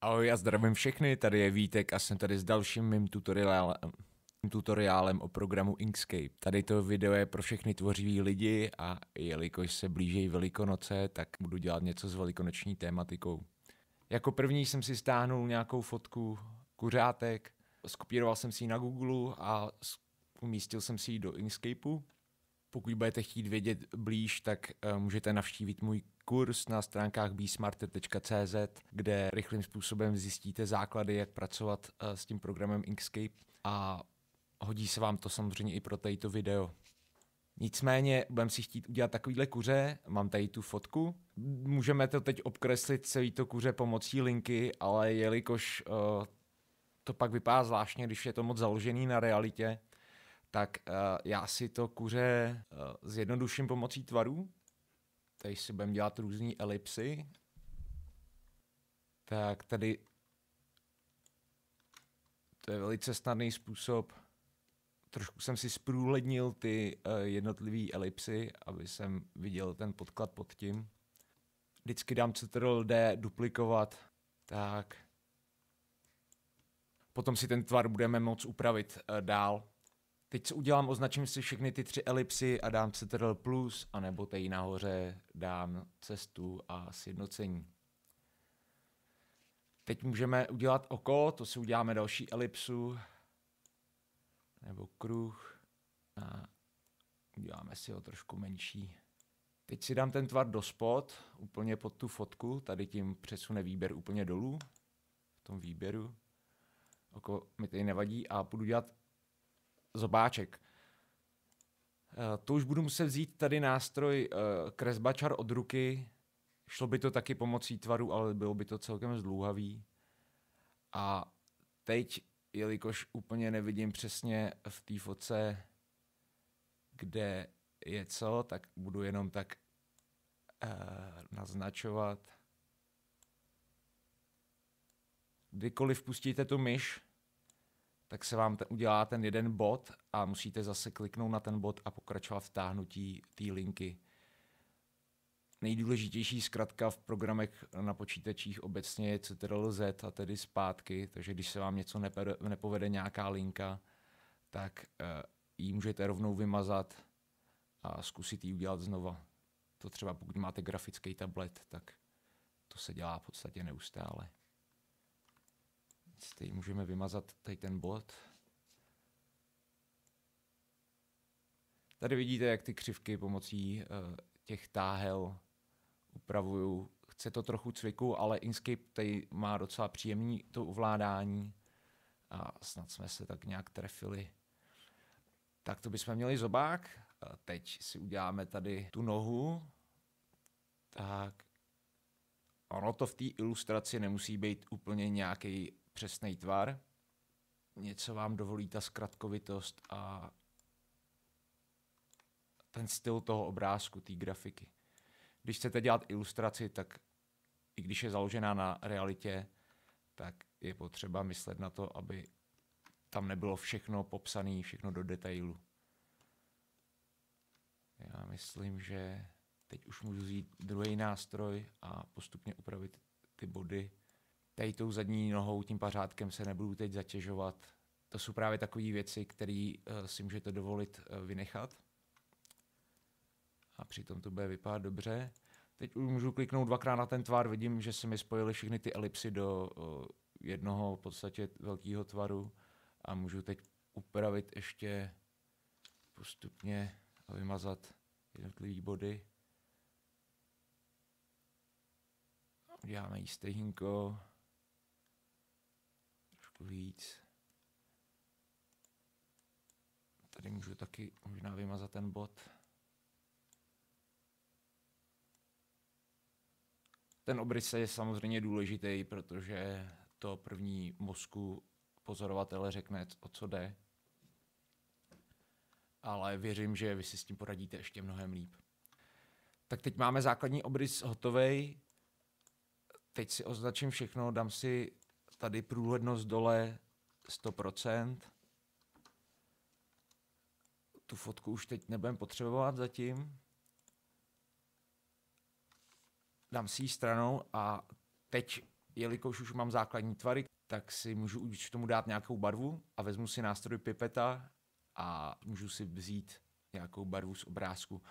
Ahoj a zdravím všechny, tady je Vítek a jsem tady s dalším mým tutoriálem, tutoriálem o programu Inkscape. Tady to video je pro všechny tvořivý lidi a jelikož se blížejí Velikonoce, tak budu dělat něco s velikonoční tématikou. Jako první jsem si stáhnul nějakou fotku kuřátek, skopíroval jsem si ji na Google a umístil jsem si ji do Inkscapeu. Pokud budete chtít vědět blíž, tak eh, můžete navštívit můj kurz na stránkách bsmarter.cz, kde rychlým způsobem zjistíte základy, jak pracovat eh, s tím programem Inkscape a hodí se vám to samozřejmě i pro tadyto video. Nicméně budeme si chtít udělat takovýhle kuře, mám tady tu fotku. Můžeme to teď obkreslit celý to kuře pomocí linky, ale jelikož uh, to pak vypadá zvláštně, když je to moc založený na realitě, tak uh, já si to kuře uh, zjednoduším pomocí tvarů, tady si budeme dělat různé elipsy. Tak tady to je velice snadný způsob. Trošku jsem si zprůhlednil ty uh, eh, jednotlivé elipsy, aby jsem viděl ten podklad pod tím. Vždycky dám Ctrl D duplikovat. Tak. Potom si ten tvar budeme moc upravit uh, dál teď co udělám, označím si všechny ty tři elipsy a dám CTRL plus, anebo tady nahoře dám cestu a sjednocení. Teď můžeme udělat oko, to si uděláme další elipsu, nebo kruh a uděláme si ho trošku menší. Teď si dám ten tvar do spod, úplně pod tu fotku, tady tím přesune výběr úplně dolů, v tom výběru. Oko mi tady nevadí a budu dělat zobáček. Eh, to už budu muset vzít tady nástroj eh, kresbačar od ruky. Šlo by to taky pomocí tvaru, ale bylo by to celkem zdlouhavý. A teď, jelikož úplně nevidím přesně v té fotce, kde je co, tak budu jenom tak uh, naznačovat. Kdykoliv pustíte tu myš, tak se vám ten, udělá ten jeden bod a musíte zase kliknout na ten bod a pokračovat v táhnutí té linky. Nejdůležitější zkratka v programech na počítačích obecně je CTRL-Z a tedy zpátky, takže když se vám něco nepovede nějaká linka, tak eh, ji můžete rovnou vymazat a zkusit ji udělat znova. To třeba pokud máte grafický tablet, tak to se dělá v podstatě neustále. Teď můžeme vymazat tady ten bod. Tady vidíte, jak ty křivky pomocí uh, těch táhel upravuju. Chce to trochu cviku, ale Inkscape tady má docela příjemný to ovládání a snad jsme se tak nějak trefili. Tak to bychom měli zobák. A eh, teď si uděláme tady tu nohu. Tak ono to v té ilustraci nemusí být úplně nějaký přesný tvar, něco vám dovolí ta zkratkovitost a ten styl toho obrázku, té grafiky. Když chcete dělat ilustraci, tak i když je založená na realitě, tak je potřeba myslet na to, aby tam nebylo všechno popsané, všechno do detailu. Já myslím, že teď už můžu vzít druhý nástroj a postupně upravit ty body tady tou zadní nohou, tím pařádkem se nebudu teď zatěžovat. To jsou právě takové věci, které eh, si můžete dovolit eh, vynechat. A přitom to bude vypadat dobře. Teď už můžu kliknout dvakrát na ten tvar, vidím, že se mi spojily všechny ty elipsy do eh, jednoho v podstatě velkého tvaru a můžu teď upravit ještě postupně a vymazat jednotlivé body. Uděláme jí stejnko víc. Tady můžu taky možná vymazat ten bod. Ten obrys je samozřejmě důležitý, protože to první mozku pozorovatele řekne, o co jde. Ale věřím, že vy si s tím poradíte ještě mnohem líp. Tak teď máme základní obrys hotový. Teď si označím všechno, dám si tady průhlednost dole 100%. Tu fotku už teď nebudeme potřebovat zatím. Dám si ji stranou a teď, jelikož už mám základní tvary, tak si můžu už tomu dát nějakou barvu a vezmu si nástroj pipeta a můžu si vzít nějakou barvu z obrázku.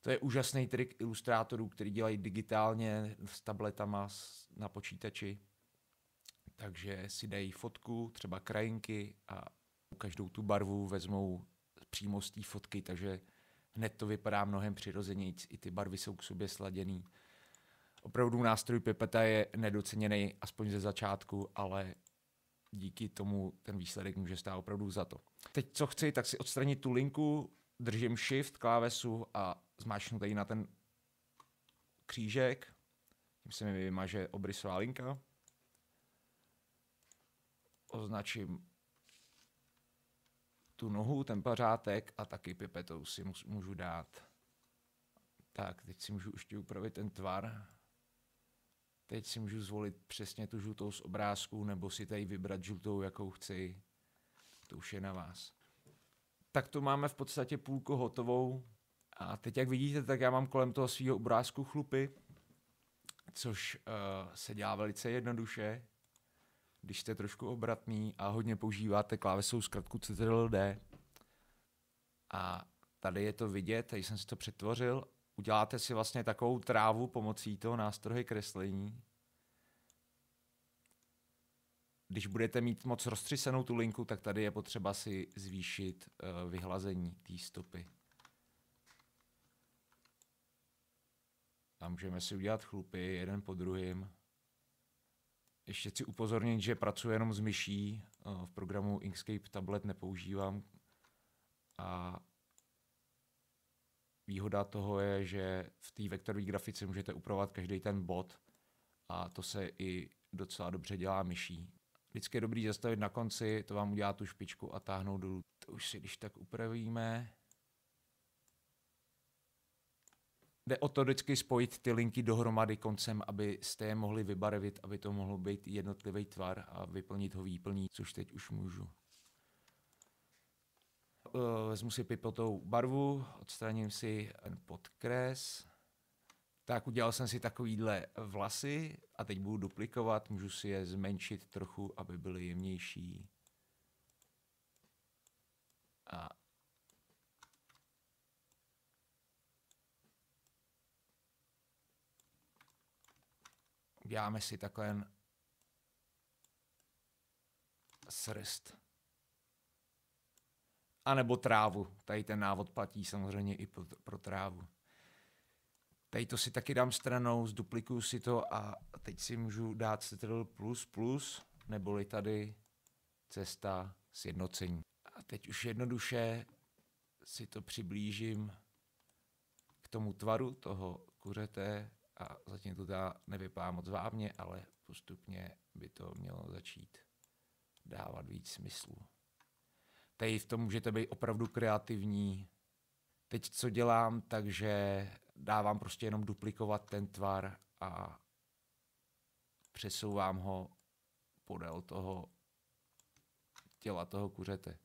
To je úžasný trik ilustrátorů, který dělají digitálně s tabletama na počítači. Takže si dají fotku, třeba krajinky a každou tu barvu vezmou přímo z té fotky, takže hned to vypadá mnohem přirozeněji, i ty barvy jsou k sobě sladěný. Opravdu nástroj pipeta je nedoceněný, aspoň ze začátku, ale díky tomu ten výsledek může stát opravdu za to. Teď co chci, tak si odstranit tu linku, držím shift klávesu a zmáčknu tady na ten křížek, tím se mi vymaže obrysová linka označím tu nohu, ten pařátek a taky pipetou si můžu dát. Tak, teď si můžu ještě upravit ten tvar. Teď si můžu zvolit přesně tu žlutou z obrázku, nebo si tady vybrat žlutou, jakou chci. To už je na vás. Tak to máme v podstatě půlku hotovou. A teď, jak vidíte, tak já mám kolem toho svého obrázku chlupy, což uh, se dělá velice jednoduše když jste trošku obratný a hodně používáte klávesou zkratku CTRL D. A tady je to vidět, tady jsem si to přetvořil. Uděláte si vlastně takovou trávu pomocí toho nástroje kreslení. Když budete mít moc roztřisenou tu linku, tak tady je potřeba si zvýšit uh, vyhlazení té stopy. A můžeme si udělat chlupy jeden po druhém ještě chci upozornit, že pracuji jenom s myší. Eh, v programu Inkscape tablet nepoužívám. A výhoda toho je, že v té vektorové grafice můžete upravovat každý ten bod a to se i docela dobře dělá myší. Vždycky je dobrý zastavit na konci, to vám udělá tu špičku a táhnout dolů. To už si když tak upravíme. jde o to vždycky spojit ty linky dohromady koncem, abyste je mohli vybarvit, aby to mohlo být jednotlivý tvar a vyplnit ho výplní, což teď už můžu. Eh, vezmu si pipotou barvu, odstraním si podkres. Tak udělal jsem si takovýhle vlasy a teď budu duplikovat, můžu si je zmenšit trochu, aby byly jemnější. A uděláme si takhle jen srst. A nebo trávu. Tady ten návod platí samozřejmě i pro, pro trávu. Tady to si taky dám stranou, zduplikuju si to a teď si můžu dát Ctrl++, plus, plus, neboli tady cesta sjednocení. A teď už jednoduše si to přiblížím k tomu tvaru toho kuřete a zatím to teda nevypadá moc vábně, ale postupně by to mělo začít dávat víc smyslu. Tady v tom můžete být opravdu kreativní. Teď co dělám, takže dávám prostě jenom duplikovat ten tvar a přesouvám ho podél toho těla toho kuřete.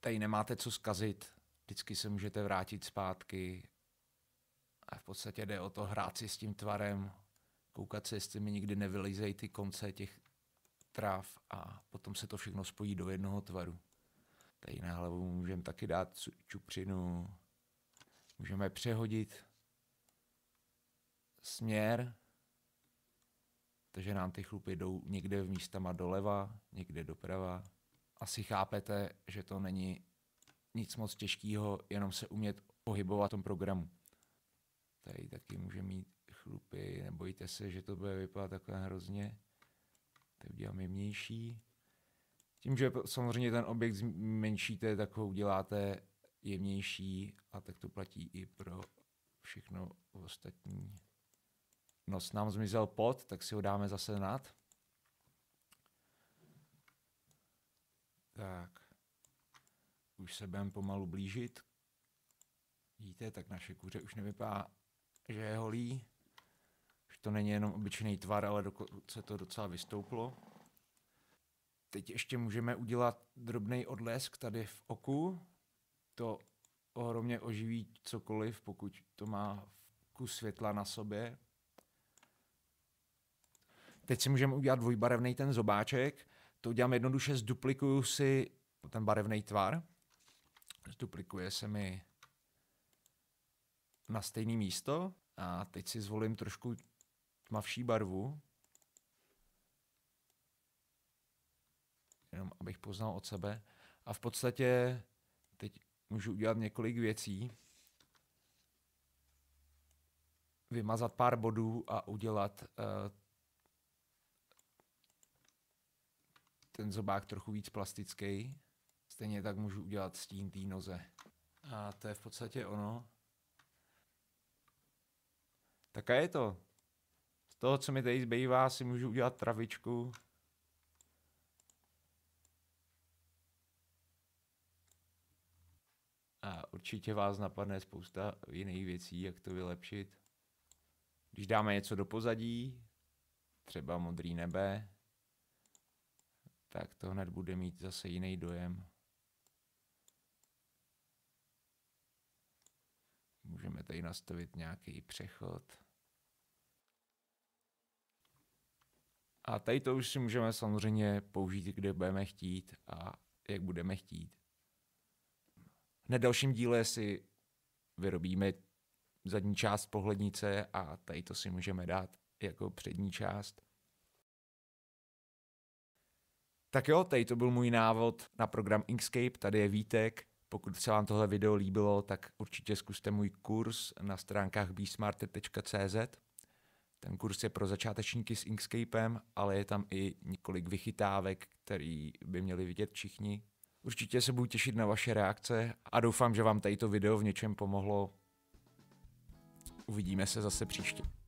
Tady nemáte co zkazit, vždycky se můžete vrátit zpátky a v podstatě jde o to hrát si s tím tvarem, koukat se, jestli mi nikdy nevylizejí ty konce těch tráv a potom se to všechno spojí do jednoho tvaru. Tady na hlavu můžeme taky dát čupřinu, můžeme přehodit směr, takže nám ty chlupy jdou někde v místama doleva, někde doprava. Asi chápete, že to není nic moc těžkého, jenom se umět pohybovat v tom programu. Tady taky může mít chlupy, nebojte se, že to bude vypadat takhle hrozně. teď udělám jemnější. Tím, že samozřejmě ten objekt zmenšíte, tak ho uděláte jemnější a tak to platí i pro všechno ostatní. Nos nám zmizel pod, tak si ho dáme zase nad. Tak. Už se budeme pomalu blížit. Vidíte, tak naše kuře už nevypadá, že je holí. Už to není jenom obyčejný tvar, ale se to docela vystouplo. Teď ještě můžeme udělat drobný odlesk tady v oku. To ohromně oživí cokoliv, pokud to má kus světla na sobě. Teď si můžeme udělat dvojbarevný ten zobáček. To udělám jednoduše, zduplikuju si ten barevný tvar duplikuje se mi na stejné místo a teď si zvolím trošku tmavší barvu. Jenom abych poznal od sebe. A v podstatě teď můžu udělat několik věcí. Vymazat pár bodů a udělat uh, ten zobák trochu víc plastický stejně tak můžu udělat stín té noze. A to je v podstatě ono. Tak a je to. Z toho, co mi tady zbývá, si můžu udělat travičku. A určitě vás napadne spousta jiných věcí, jak to vylepšit. Když dáme něco do pozadí, třeba modrý nebe, tak to hned bude mít zase jiný dojem. Můžeme tady nastavit nějaký přechod. A tady to už si můžeme samozřejmě použít, kde budeme chtít a jak budeme chtít. Na dalším díle si vyrobíme zadní část pohlednice a tady to si můžeme dát jako přední část. Tak jo, tady to byl můj návod na program Inkscape, tady je Vítek. Pokud se vám tohle video líbilo, tak určitě zkuste můj kurz na stránkách bsmarter.cz. Ten kurz je pro začátečníky s Inkscapem, ale je tam i několik vychytávek, který by měli vidět všichni. Určitě se budu těšit na vaše reakce a doufám, že vám tady to video v něčem pomohlo. Uvidíme se zase příště.